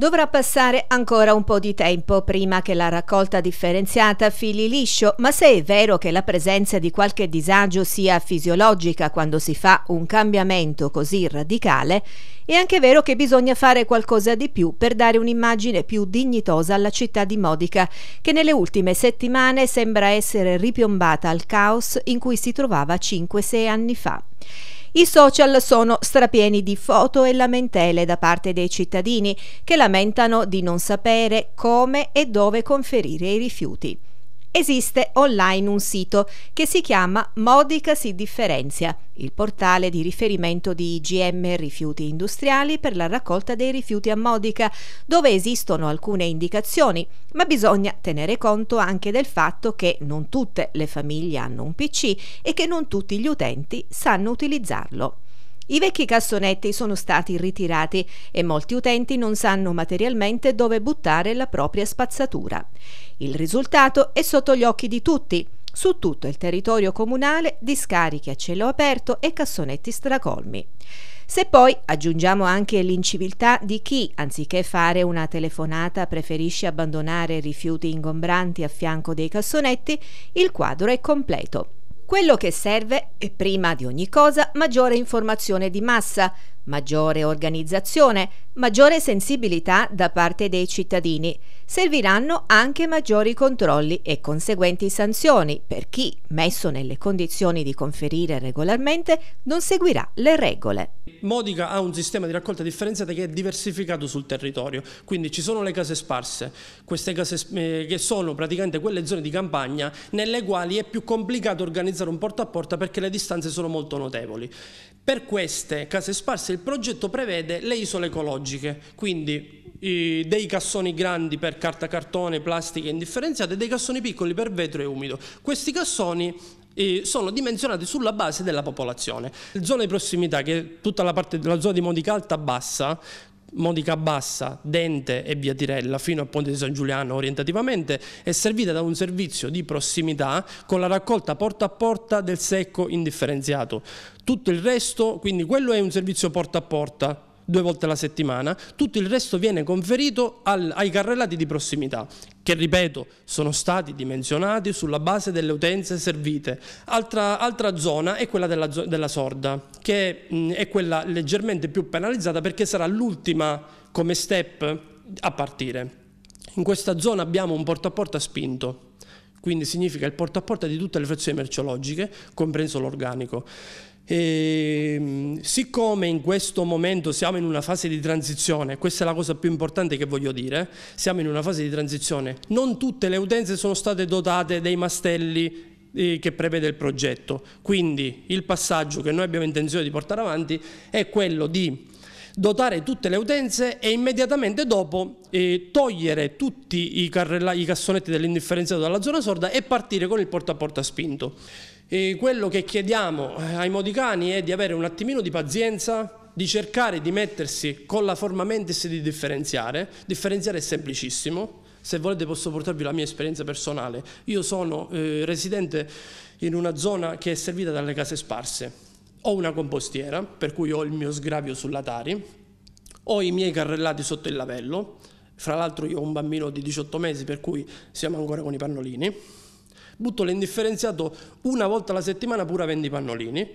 Dovrà passare ancora un po' di tempo prima che la raccolta differenziata fili liscio, ma se è vero che la presenza di qualche disagio sia fisiologica quando si fa un cambiamento così radicale, è anche vero che bisogna fare qualcosa di più per dare un'immagine più dignitosa alla città di Modica, che nelle ultime settimane sembra essere ripiombata al caos in cui si trovava 5-6 anni fa. I social sono strapieni di foto e lamentele da parte dei cittadini che lamentano di non sapere come e dove conferire i rifiuti. Esiste online un sito che si chiama Modica si differenzia, il portale di riferimento di IGM Rifiuti Industriali per la raccolta dei rifiuti a Modica, dove esistono alcune indicazioni, ma bisogna tenere conto anche del fatto che non tutte le famiglie hanno un PC e che non tutti gli utenti sanno utilizzarlo. I vecchi cassonetti sono stati ritirati e molti utenti non sanno materialmente dove buttare la propria spazzatura. Il risultato è sotto gli occhi di tutti. Su tutto il territorio comunale discariche a cielo aperto e cassonetti stracolmi. Se poi aggiungiamo anche l'inciviltà di chi, anziché fare una telefonata, preferisce abbandonare rifiuti ingombranti a fianco dei cassonetti, il quadro è completo. Quello che serve è prima di ogni cosa maggiore informazione di massa, maggiore organizzazione, maggiore sensibilità da parte dei cittadini. Serviranno anche maggiori controlli e conseguenti sanzioni per chi, messo nelle condizioni di conferire regolarmente, non seguirà le regole. Modica ha un sistema di raccolta differenziata che è diversificato sul territorio, quindi ci sono le case sparse, queste case eh, che sono praticamente quelle zone di campagna nelle quali è più complicato organizzare realizzare un porta a porta perché le distanze sono molto notevoli. Per queste case sparse il progetto prevede le isole ecologiche, quindi i, dei cassoni grandi per carta cartone, plastica indifferenziate e dei cassoni piccoli per vetro e umido. Questi cassoni eh, sono dimensionati sulla base della popolazione. Zone di prossimità, che è tutta la parte della zona di Modicalta bassa, Modica Bassa, Dente e Via Tirella fino a Ponte di San Giuliano orientativamente è servita da un servizio di prossimità con la raccolta porta a porta del secco indifferenziato. Tutto il resto, quindi quello è un servizio porta a porta, due volte alla settimana, tutto il resto viene conferito al, ai carrellati di prossimità, che ripeto sono stati dimensionati sulla base delle utenze servite. Altra, altra zona è quella della, della sorda, che mh, mm, è quella leggermente più penalizzata perché sarà l'ultima come step a partire. In questa zona abbiamo un porta a porta spinto, quindi significa il porta a porta di tutte le frazioni merceologiche, compreso l'organico. E, ehm, siccome in questo momento siamo in una fase di transizione, questa è la cosa più importante che voglio dire, siamo in una fase di transizione, non tutte le utenze sono state dotate dei mastelli eh, che prevede il progetto. Quindi il passaggio che noi abbiamo intenzione di portare avanti è quello di dotare tutte le utenze e immediatamente dopo eh, togliere tutti i, i cassonetti dell'indifferenziato dalla zona sorda e partire con il porta a porta spinto. E quello che chiediamo eh, ai modicani è di avere un attimino di pazienza, di cercare di mettersi con la forma mentis di differenziare. Differenziare è semplicissimo, se volete posso portarvi la mia esperienza personale. Io sono eh, residente in una zona che è servita dalle case sparse. Ho una compostiera, per cui ho il mio sgravio sulla Tari, ho i miei carrellati sotto il lavello, fra l'altro io ho un bambino di 18 mesi per cui siamo ancora con i pannolini butto l'indifferenziato una volta alla settimana pure avendo i pannolini.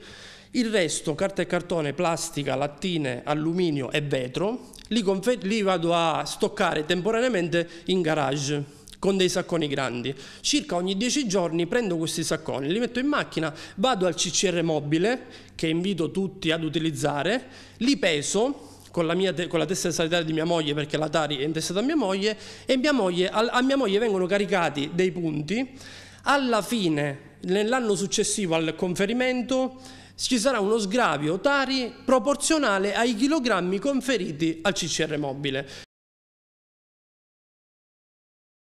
Il resto, carta e cartone, plastica, lattine, alluminio e vetro, li, li vado a stoccare temporaneamente in garage con dei sacconi grandi. Circa ogni 10 giorni prendo questi sacconi, li metto in macchina, vado al CCR mobile, che invito tutti ad utilizzare, li peso con la, mia con la testa sanitaria di mia moglie, perché la Tari è intestata a mia moglie, e mia moglie, a, a mia moglie vengono caricati dei punti alla fine, nell'anno successivo al conferimento, ci sarà uno sgravio tari proporzionale ai chilogrammi conferiti al CCR mobile.